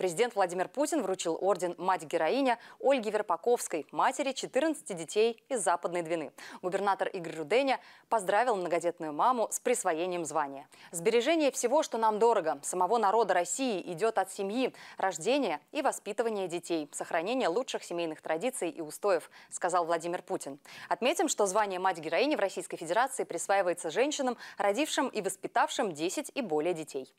Президент Владимир Путин вручил орден «Мать-героиня» Ольге Верпаковской, матери 14 детей из Западной Двины. Губернатор Игорь Руденя поздравил многодетную маму с присвоением звания. Сбережение всего, что нам дорого, самого народа России идет от семьи, рождения и воспитывания детей, сохранения лучших семейных традиций и устоев, сказал Владимир Путин. Отметим, что звание «Мать-героини» в Российской Федерации присваивается женщинам, родившим и воспитавшим 10 и более детей.